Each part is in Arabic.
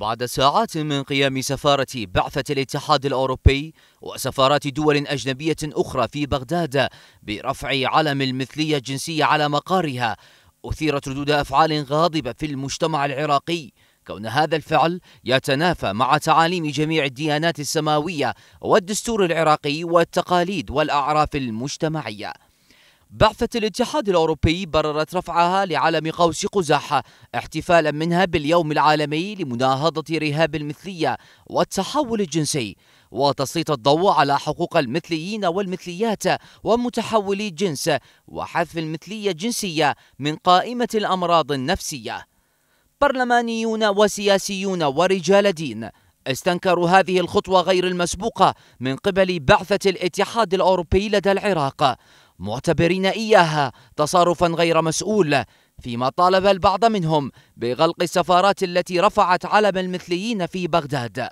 بعد ساعات من قيام سفارة بعثة الاتحاد الأوروبي وسفارات دول أجنبية أخرى في بغداد برفع علم المثلية الجنسية على مقارها أثيرت ردود أفعال غاضبة في المجتمع العراقي كون هذا الفعل يتنافى مع تعاليم جميع الديانات السماوية والدستور العراقي والتقاليد والأعراف المجتمعية بعثة الاتحاد الأوروبي بررت رفعها لعلم قوس قزح احتفالا منها باليوم العالمي لمناهضة رهاب المثلية والتحول الجنسي وتسليط الضوء على حقوق المثليين والمثليات ومتحولي الجنس وحذف المثلية الجنسية من قائمة الأمراض النفسية برلمانيون وسياسيون ورجال دين استنكروا هذه الخطوة غير المسبوقة من قبل بعثة الاتحاد الأوروبي لدى العراق معتبرين إياها تصرفا غير مسؤول فيما طالب البعض منهم بغلق السفارات التي رفعت علم المثليين في بغداد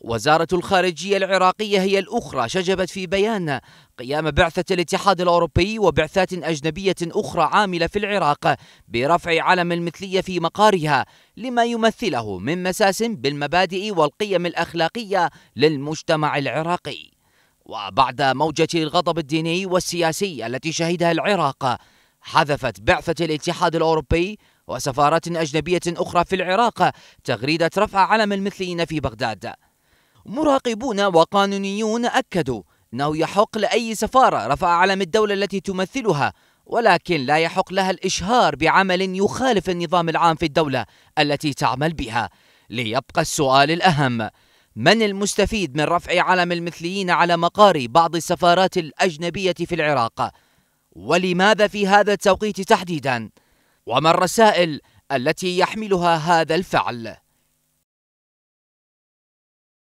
وزارة الخارجية العراقية هي الأخرى شجبت في بيان قيام بعثة الاتحاد الأوروبي وبعثات أجنبية أخرى عاملة في العراق برفع علم المثلية في مقارها لما يمثله من مساس بالمبادئ والقيم الأخلاقية للمجتمع العراقي وبعد موجة الغضب الديني والسياسي التي شهدها العراق حذفت بعثة الاتحاد الأوروبي وسفارات أجنبية أخرى في العراق تغريدة رفع علم المثليين في بغداد مراقبون وقانونيون أكدوا أنه يحق لأي سفارة رفع علم الدولة التي تمثلها ولكن لا يحق لها الإشهار بعمل يخالف النظام العام في الدولة التي تعمل بها ليبقى السؤال الأهم من المستفيد من رفع علم المثليين على مقار بعض السفارات الأجنبية في العراق؟ ولماذا في هذا التوقيت تحديدا؟ وما الرسائل التي يحملها هذا الفعل؟